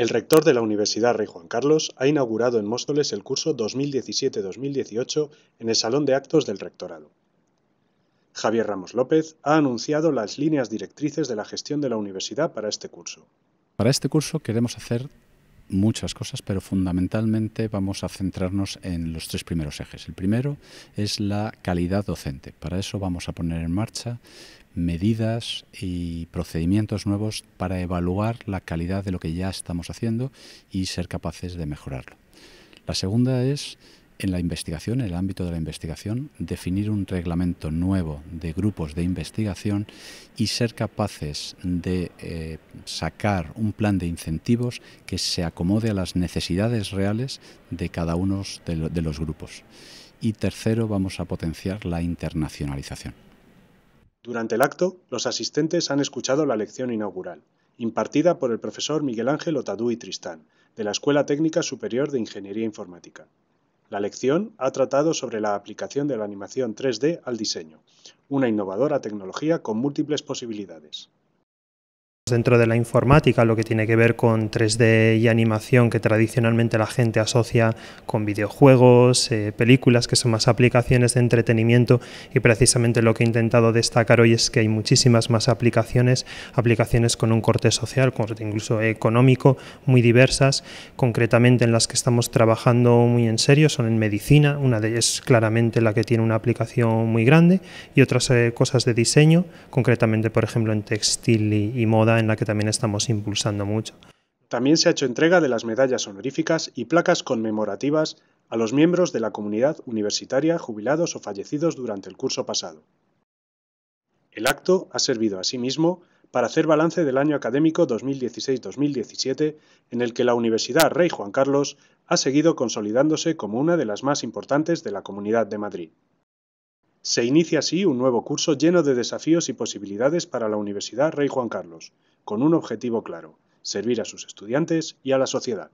El rector de la Universidad Rey Juan Carlos ha inaugurado en Móstoles el curso 2017-2018 en el Salón de Actos del Rectorado. Javier Ramos López ha anunciado las líneas directrices de la gestión de la universidad para este curso. Para este curso queremos hacer muchas cosas, pero fundamentalmente vamos a centrarnos en los tres primeros ejes. El primero es la calidad docente. Para eso vamos a poner en marcha medidas y procedimientos nuevos para evaluar la calidad de lo que ya estamos haciendo y ser capaces de mejorarlo. La segunda es en la investigación, en el ámbito de la investigación, definir un reglamento nuevo de grupos de investigación y ser capaces de eh, sacar un plan de incentivos que se acomode a las necesidades reales de cada uno de, de los grupos. Y tercero, vamos a potenciar la internacionalización. Durante el acto, los asistentes han escuchado la lección inaugural, impartida por el profesor Miguel Ángel Otadú y Tristán, de la Escuela Técnica Superior de Ingeniería Informática. La lección ha tratado sobre la aplicación de la animación 3D al diseño, una innovadora tecnología con múltiples posibilidades. Dentro de la informática, lo que tiene que ver con 3D y animación, que tradicionalmente la gente asocia con videojuegos, eh, películas, que son más aplicaciones de entretenimiento, y precisamente lo que he intentado destacar hoy es que hay muchísimas más aplicaciones, aplicaciones con un corte social, corte incluso económico, muy diversas, concretamente en las que estamos trabajando muy en serio, son en medicina, una de ellas es claramente la que tiene una aplicación muy grande, y otras eh, cosas de diseño, concretamente, por ejemplo, en textil y moda en la que también estamos impulsando mucho. También se ha hecho entrega de las medallas honoríficas y placas conmemorativas a los miembros de la comunidad universitaria jubilados o fallecidos durante el curso pasado. El acto ha servido asimismo para hacer balance del año académico 2016-2017 en el que la Universidad Rey Juan Carlos ha seguido consolidándose como una de las más importantes de la Comunidad de Madrid. Se inicia así un nuevo curso lleno de desafíos y posibilidades para la Universidad Rey Juan Carlos, con un objetivo claro, servir a sus estudiantes y a la sociedad.